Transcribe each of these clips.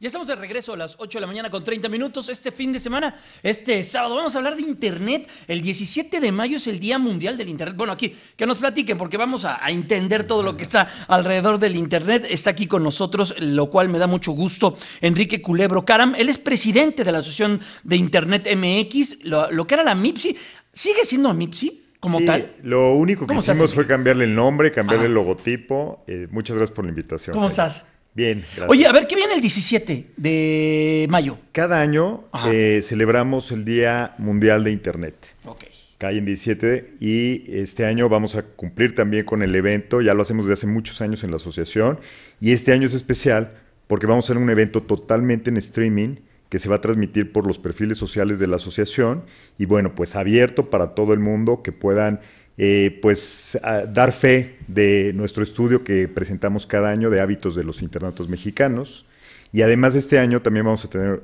Ya estamos de regreso a las 8 de la mañana con 30 minutos este fin de semana, este sábado. Vamos a hablar de Internet. El 17 de mayo es el Día Mundial del Internet. Bueno, aquí, que nos platiquen porque vamos a, entender todo lo que está alrededor del Internet. Está aquí con nosotros, lo cual me da mucho gusto, Enrique Culebro Caram. Él es presidente de la Asociación de Internet MX, lo, que era la MIPSI. ¿Sigue siendo MIPSI? como tal. Lo único que hicimos fue cambiarle el nombre, cambiarle el ah. logotipo. Eh, muchas gracias por la invitación. ¿Cómo estás? Bien, Oye, a ver, ¿qué viene el 17 de mayo? Cada año eh, celebramos el Día Mundial de Internet. Ok. Cae en 17 y este año vamos a cumplir también con el evento. Ya lo hacemos desde hace muchos años en la asociación. Y este año es especial porque vamos a hacer un evento totalmente en streaming que se va a transmitir por los perfiles sociales de la asociación y bueno, pues abierto para todo el mundo que puedan eh, pues dar fe de nuestro estudio que presentamos cada año de hábitos de los internatos mexicanos. Y además este año también vamos a tener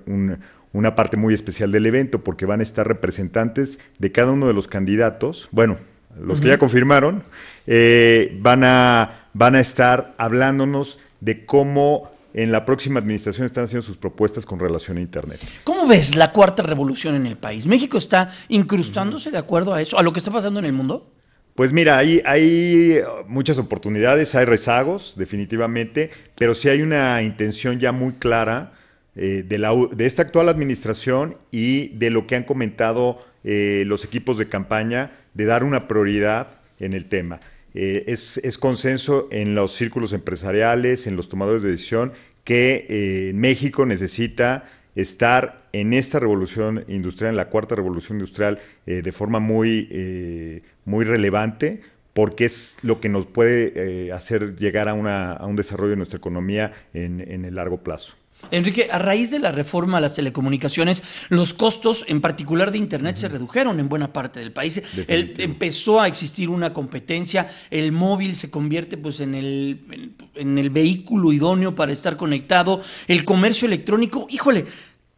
una parte muy especial del evento porque van a estar representantes de cada uno de los candidatos. Bueno, los que ya confirmaron, eh, van, a, van a estar hablándonos de cómo en la próxima administración están haciendo sus propuestas con relación a Internet. ¿Cómo ves la cuarta revolución en el país? ¿México está incrustándose de acuerdo a eso, a lo que está pasando en el mundo? Pues mira, hay, uh, muchas oportunidades, hay rezagos, definitivamente, pero sí hay una intención ya muy clara eh, de, esta actual administración y de lo que han comentado eh, los equipos de campaña de dar una prioridad en el tema. Eh, es, consenso en los círculos empresariales, en los tomadores de decisión, que México necesita estar en esta revolución industrial, en la cuarta revolución industrial, eh, de forma muy, eh, muy relevante, porque es lo que nos puede eh, hacer llegar a, una, un desarrollo de nuestra economía en el largo plazo. Enrique, a raíz de la reforma a las telecomunicaciones, los costos, en particular de Internet, se redujeron en buena parte del país. empezó a existir una competencia, el móvil se convierte pues, en, el, en el vehículo idóneo para estar conectado, el comercio electrónico, híjole,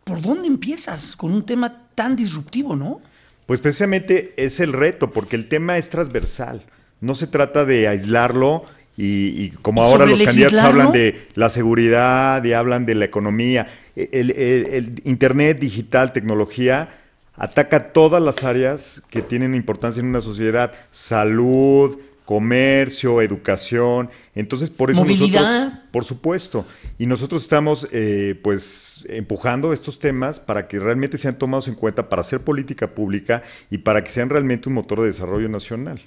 ¿por dónde empiezas con un tema tan disruptivo, no? Pues precisamente es el reto, porque el tema es transversal. No se trata de aislarlo y, como ahora los candidatos hablan de la seguridad y hablan de la economía, el, Internet, digital, tecnología, ataca todas las áreas que tienen importancia en una sociedad, salud, comercio, educación. Entonces, por eso nosotros, por supuesto, y nosotros estamos eh, pues empujando estos temas para que realmente sean tomados en cuenta para hacer política pública y para que sean realmente un motor de desarrollo nacional.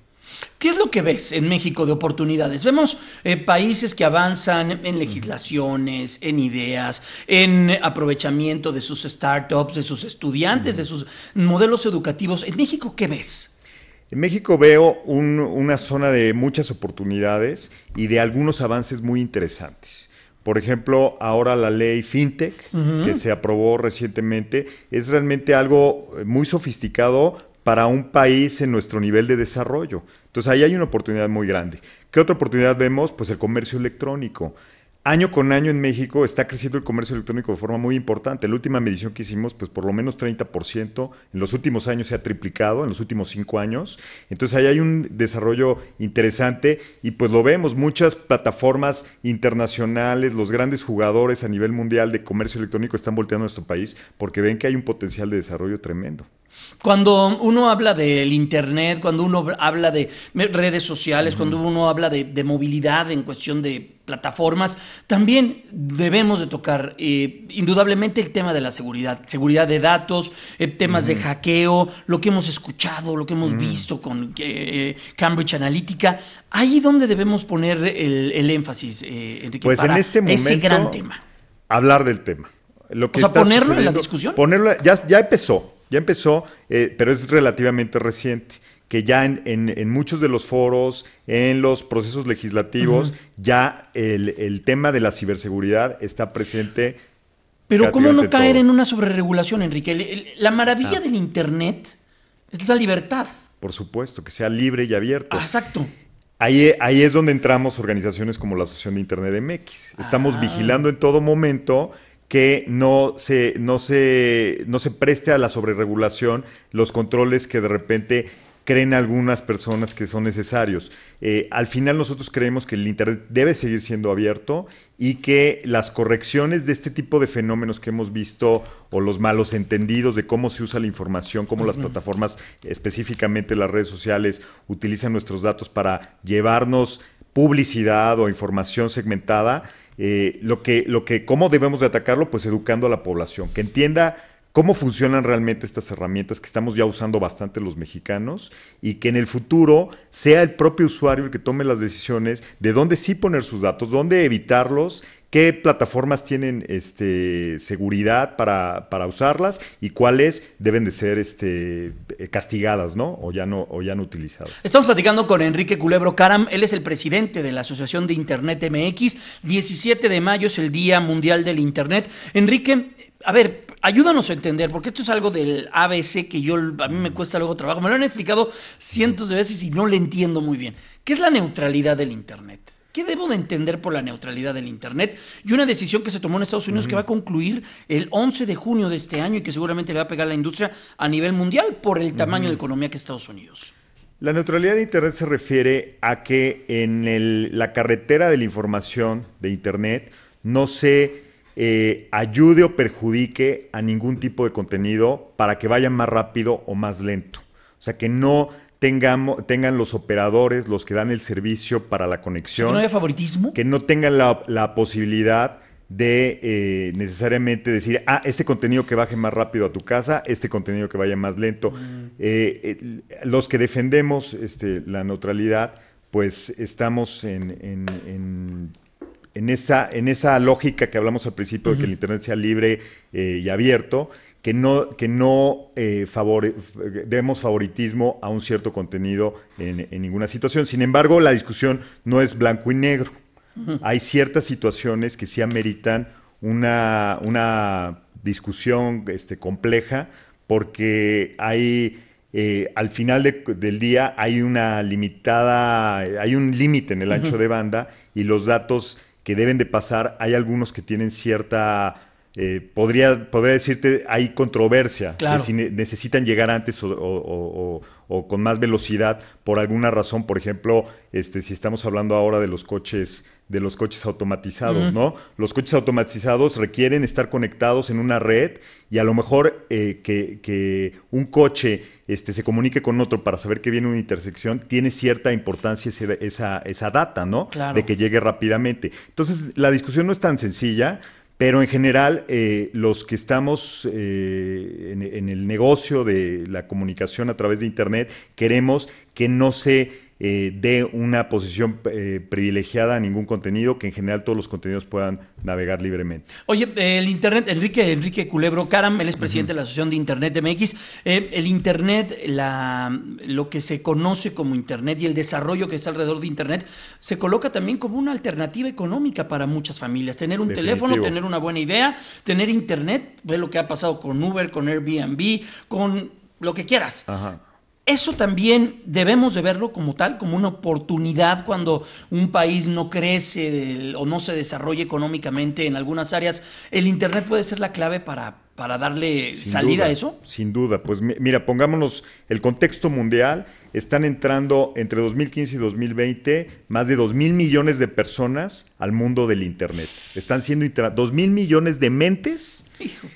¿Qué es lo que ves en México de oportunidades? Vemos eh, países que avanzan en legislaciones, en ideas, en aprovechamiento de sus startups, de sus estudiantes, de sus modelos educativos. ¿En México qué ves? En México veo una zona de muchas oportunidades y de algunos avances muy interesantes. Por ejemplo, ahora la ley FinTech, que se aprobó recientemente, es realmente algo eh, muy sofisticado para un país en nuestro nivel de desarrollo. Entonces ahí hay una oportunidad muy grande. ¿Qué otra oportunidad vemos? Pues el comercio electrónico. Año con año en México está creciendo el comercio electrónico de forma muy importante. La última medición que hicimos, pues por lo menos 30%, en los últimos años se ha triplicado, en los últimos cinco años. Entonces ahí hay un desarrollo interesante y pues lo vemos, muchas plataformas internacionales, los grandes jugadores a nivel mundial de comercio electrónico están volteando a nuestro país porque ven que hay un potencial de desarrollo tremendo. Cuando uno habla del Internet, cuando uno habla de redes sociales, cuando uno habla de, movilidad en cuestión de plataformas, también debemos de tocar eh, indudablemente el tema de la seguridad, seguridad de datos, eh, temas de hackeo, lo que hemos escuchado, lo que hemos visto con eh, Cambridge Analytica. Ahí donde debemos poner el, énfasis, Enrique, pues en este momento, ese gran tema. Hablar del tema. o sea, ponerlo en la discusión. Ponerlo, ya empezó ya empezó, eh, pero es relativamente reciente que ya en, muchos de los foros, en los procesos legislativos, ya el, tema de la ciberseguridad está presente. Pero ¿cómo no caer en una sobreregulación, Enrique? la maravilla ah. del Internet es la libertad. Por supuesto, que sea libre y abierto. Ah, exacto. Ahí, es donde entramos organizaciones como la Asociación de Internet MX. Estamos ah. vigilando en todo momento que no se, preste a la sobreregulación los controles que de repente creen algunas personas que son necesarios. Eh, al final nosotros creemos que el Internet debe seguir siendo abierto y que las correcciones de este tipo de fenómenos que hemos visto o los malos entendidos de cómo se usa la información, cómo las plataformas, específicamente las redes sociales, utilizan nuestros datos para llevarnos publicidad o información segmentada, eh, lo que, lo que, cómo debemos de atacarlo, pues educando a la población, que entienda cómo funcionan realmente estas herramientas que estamos ya usando bastante los mexicanos y que en el futuro sea el propio usuario el que tome las decisiones de dónde sí poner sus datos, dónde evitarlos qué plataformas tienen este, seguridad para, usarlas y cuáles deben de ser este, castigadas, ¿no? O ya no, o ya no utilizadas. Estamos platicando con Enrique Culebro Caram, él es el presidente de la Asociación de Internet MX. 17 de mayo es el Día Mundial del Internet. Enrique, a ver, ayúdanos a entender, porque esto es algo del ABC que yo a mí me cuesta luego trabajo. Me lo han explicado cientos de veces y no le entiendo muy bien. ¿Qué es la neutralidad del Internet? ¿Qué debo de entender por la neutralidad del Internet? Y una decisión que se tomó en Estados Unidos que va a concluir el 11 de junio de este año y que seguramente le va a pegar a la industria a nivel mundial por el tamaño de economía que Estados Unidos. La neutralidad de Internet se refiere a que en la carretera de la información de Internet no se eh, ayude o perjudique a ningún tipo de contenido para que vaya más rápido o más lento. O sea, que no tengan los operadores, los que dan el servicio para la conexión. ¿Que no haya favoritismo? Que no tengan la, posibilidad de eh, necesariamente decir, ah, este contenido que baje más rápido a tu casa, este contenido que vaya más lento. Mm. Eh, eh, los que defendemos este, la neutralidad, pues estamos en, esa, en esa lógica que hablamos al principio de que el Internet sea libre y abierto que no, que no eh, demos favoritismo a un cierto contenido en, ninguna situación. Sin embargo, la discusión no es blanco y negro. Hay ciertas situaciones que sí ameritan una, una discusión este, compleja porque hay... Eh, al final del día hay una limitada, hay un límite en el ancho de banda y los datos que deben de pasar, hay algunos que tienen cierta eh, podría, podría decirte, hay controversia, si necesitan llegar antes o, con más velocidad por alguna razón, por ejemplo, este, si estamos hablando ahora de los coches, de los coches automatizados, ¿no? Los coches automatizados requieren estar conectados en una red y a lo mejor eh, que, un coche este, se comunique con otro para saber que viene una intersección, tiene cierta importancia esa, data, ¿no? De que llegue rápidamente. Entonces, la discusión no es tan sencilla pero en general, eh, los que estamos eh, en el negocio de la comunicación a través de Internet, queremos que no se eh, de una posición eh, privilegiada a ningún contenido, que en general todos los contenidos puedan navegar libremente. Oye, el Internet, Enrique, Enrique Culebro Caram, él es presidente de la Asociación de Internet de MX, eh, el Internet, la, lo que se conoce como Internet y el desarrollo que está alrededor de Internet, se coloca también como una alternativa económica para muchas familias. Tener un teléfono, tener una buena idea, tener Internet, ve lo que ha pasado con Uber, con Airbnb, con lo que quieras. Ajá eso también debemos de verlo como tal, como una oportunidad cuando un país no crece o no se desarrolla económicamente en algunas áreas. ¿El Internet puede ser la clave para, darle salida a eso? Sin duda. Pues mira, pongámonos el contexto mundial. Están entrando entre 2015 y 2020 más de 2 mil millones de personas al mundo del Internet. Están siendo 2 mil millones de mentes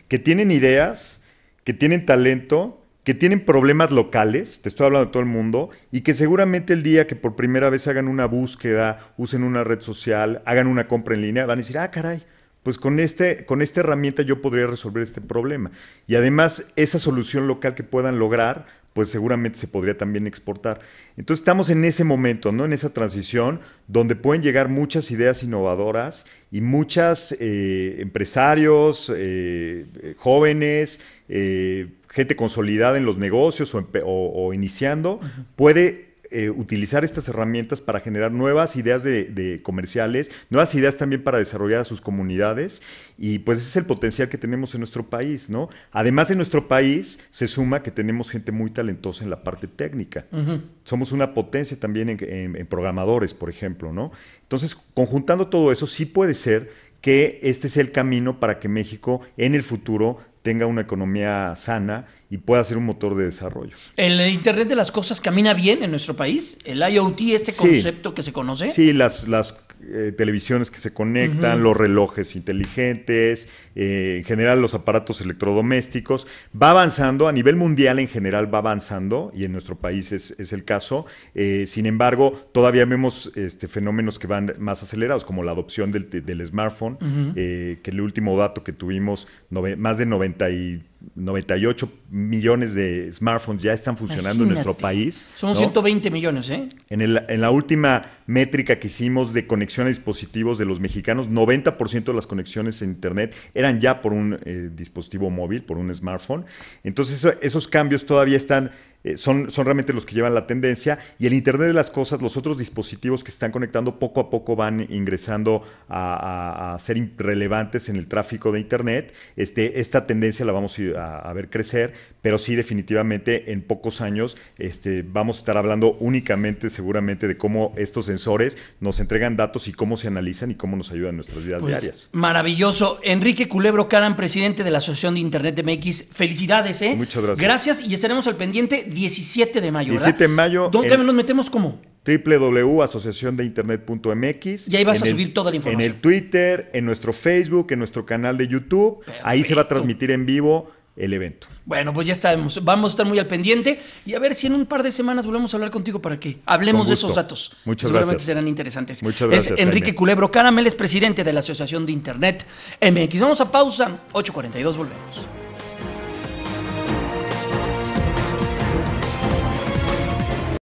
que tienen ideas, que tienen talento que tienen problemas locales, te estoy hablando de todo el mundo, y que seguramente el día que por primera vez hagan una búsqueda, usen una red social, hagan una compra en línea, van a decir, ah, caray, pues con, este, con esta herramienta yo podría resolver este problema. Y además esa solución local que puedan lograr pues seguramente se podría también exportar. Entonces estamos en ese momento, ¿no? En esa transición donde pueden llegar muchas ideas innovadoras y muchos eh, empresarios, eh, eh, jóvenes, gente consolidada en los negocios o, iniciando, puede eh, utilizar estas herramientas para generar nuevas ideas de, comerciales, nuevas ideas también para desarrollar a sus comunidades y pues ese es el potencial que tenemos en nuestro país, ¿no? Además en nuestro país, se suma que tenemos gente muy talentosa en la parte técnica. Somos una potencia también en, programadores, por ejemplo, ¿no? Entonces, conjuntando todo eso, sí puede ser que este sea el camino para que México en el futuro tenga una economía sana y pueda ser un motor de desarrollo. ¿El Internet de las Cosas camina bien en nuestro país? ¿El IoT, este concepto que se conoce? Sí, las, las, eh, televisiones que se conectan, los relojes inteligentes, eh, en general los aparatos electrodomésticos. Va avanzando, a nivel mundial en general va avanzando, y en nuestro país es, el caso. Eh, sin embargo, todavía vemos este, fenómenos que van más acelerados, como la adopción del, smartphone, que el último dato que tuvimos, más de 90 98 millones de smartphones ya están funcionando en nuestro país. Son 120 millones, ¿eh? En, la última métrica que hicimos de conexión a dispositivos de los mexicanos, 90% de las conexiones a Internet eran ya por un eh, dispositivo móvil, por un smartphone. Entonces, esos cambios todavía están eh, son, realmente los que llevan la tendencia y el Internet de las Cosas, los otros dispositivos que están conectando poco a poco van ingresando a, ser relevantes en el tráfico de Internet. Este, esta tendencia la vamos a, ver crecer, pero sí definitivamente en pocos años este, vamos a estar hablando únicamente seguramente de cómo estos sensores nos entregan datos y cómo se analizan y cómo nos ayudan en nuestras vidas pues, diarias. Maravilloso. Enrique Culebro Caran, presidente de la Asociación de Internet de MX, felicidades. ¿eh? Muchas gracias. Gracias y estaremos al pendiente 17 de mayo. 17 de mayo. ¿Dónde nos metemos cómo? www.asociaciondeinternet.mx. Y ahí vas a subir toda la información. En el Twitter, en nuestro Facebook, en nuestro canal de YouTube. Ahí se va a transmitir en vivo el evento. Bueno, pues ya estamos. Vamos a estar muy al pendiente y a ver si en un par de semanas volvemos a hablar contigo para que hablemos de esos datos. Muchas Seguramente serán interesantes. Muchas gracias. Es Enrique Culebro Caramel, es presidente de la Asociación de Internet MX. Vamos a pausa. 8.42, volvemos.